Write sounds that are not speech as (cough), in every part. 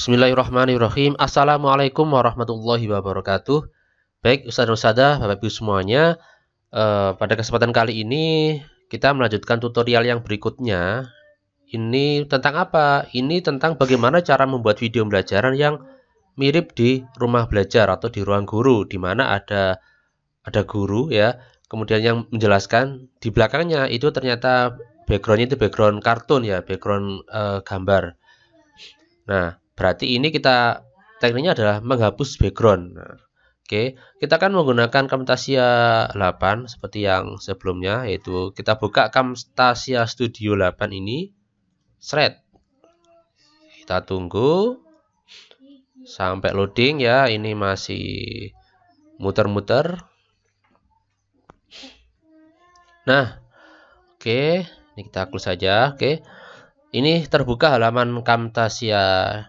Bismillahirrahmanirrahim. Assalamualaikum warahmatullahi wabarakatuh. Baik, Ustaz dan Ustazah, Bapak Ibu semuanya, eh, pada kesempatan kali ini kita melanjutkan tutorial yang berikutnya. Ini tentang apa? Ini tentang bagaimana cara membuat video pembelajaran yang mirip di rumah belajar atau di ruang guru di mana ada ada guru ya. Kemudian yang menjelaskan di belakangnya itu ternyata background itu background kartun ya, background eh, gambar. Nah, Berarti ini kita tekniknya adalah menghapus background. Oke, kita akan menggunakan Camtasia 8 seperti yang sebelumnya yaitu kita buka Camtasia Studio 8 ini thread. Kita tunggu sampai loading ya, ini masih muter-muter. Nah, oke, ini kita close saja, oke. Ini terbuka halaman Camtasia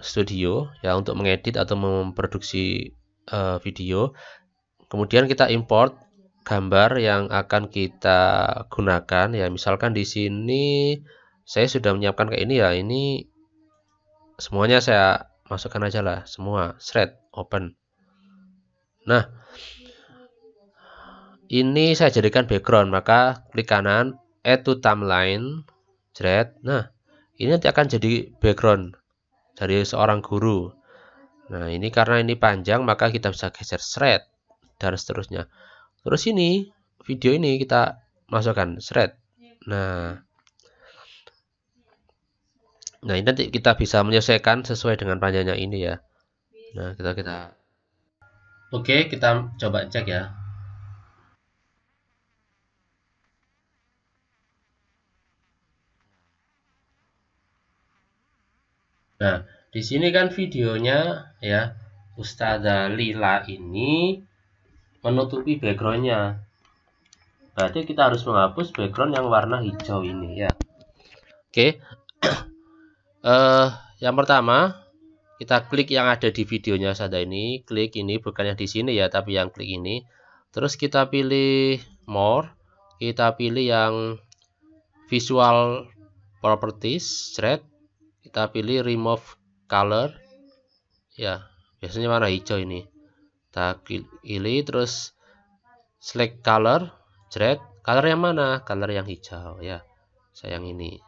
Studio ya untuk mengedit atau memproduksi uh, video. Kemudian kita import gambar yang akan kita gunakan ya misalkan di sini saya sudah menyiapkan kayak ini ya ini semuanya saya masukkan aja lah semua thread open nah ini saya jadikan background maka klik kanan add to timeline thread nah ini nanti akan jadi background dari seorang guru. Nah, ini karena ini panjang maka kita bisa geser thread dan seterusnya. Terus ini video ini kita masukkan thread. Nah, nah ini nanti kita bisa menyelesaikan sesuai dengan panjangnya ini ya. Nah, kita kita Oke, kita coba cek ya. Nah, di sini kan videonya ya Ustazah Lila ini menutupi backgroundnya. Berarti kita harus menghapus background yang warna hijau ini ya. Oke. uh, (clears throat) yang pertama kita klik yang ada di videonya saja ini, klik ini bukan yang di sini ya, tapi yang klik ini. Terus kita pilih more, kita pilih yang visual properties, thread, kita pilih remove color ya biasanya warna hijau ini kita pilih terus select color jret color yang mana color yang hijau ya sayang ini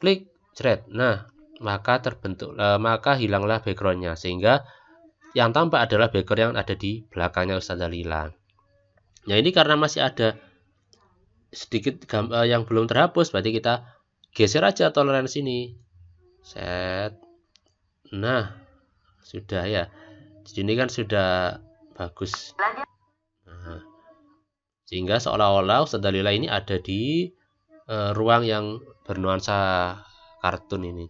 klik jret nah maka terbentuk eh, maka hilanglah backgroundnya sehingga yang tampak adalah background yang ada di belakangnya Ustazah Lila Nah ini karena masih ada sedikit gambar eh, yang belum terhapus berarti kita geser aja toleransi ini set nah sudah ya Jadi ini kan sudah bagus nah, sehingga seolah-olah Ustaz Dalila ini ada di uh, ruang yang bernuansa kartun ini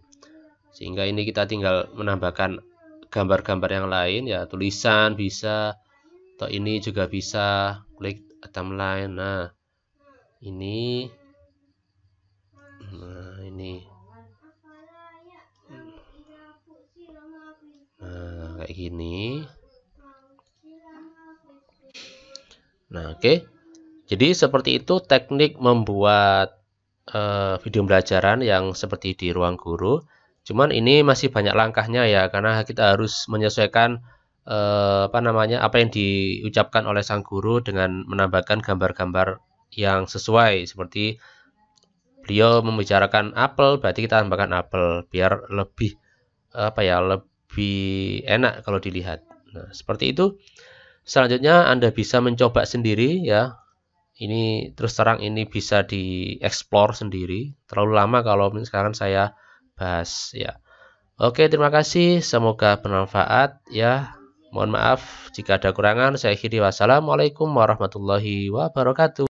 sehingga ini kita tinggal menambahkan gambar-gambar yang lain ya tulisan bisa atau ini juga bisa klik timeline nah ini kayak gini nah oke okay. jadi seperti itu teknik membuat uh, video pembelajaran yang seperti di ruang guru cuman ini masih banyak langkahnya ya karena kita harus menyesuaikan uh, apa namanya apa yang diucapkan oleh sang guru dengan menambahkan gambar-gambar yang sesuai seperti beliau membicarakan apel berarti kita tambahkan apel biar lebih apa ya lebih lebih enak kalau dilihat. Nah, seperti itu. Selanjutnya Anda bisa mencoba sendiri ya. Ini terus terang ini bisa dieksplor sendiri. Terlalu lama kalau sekarang saya bahas ya. Oke, terima kasih. Semoga bermanfaat ya. Mohon maaf jika ada kurangan. Saya akhiri. Wassalamualaikum warahmatullahi wabarakatuh.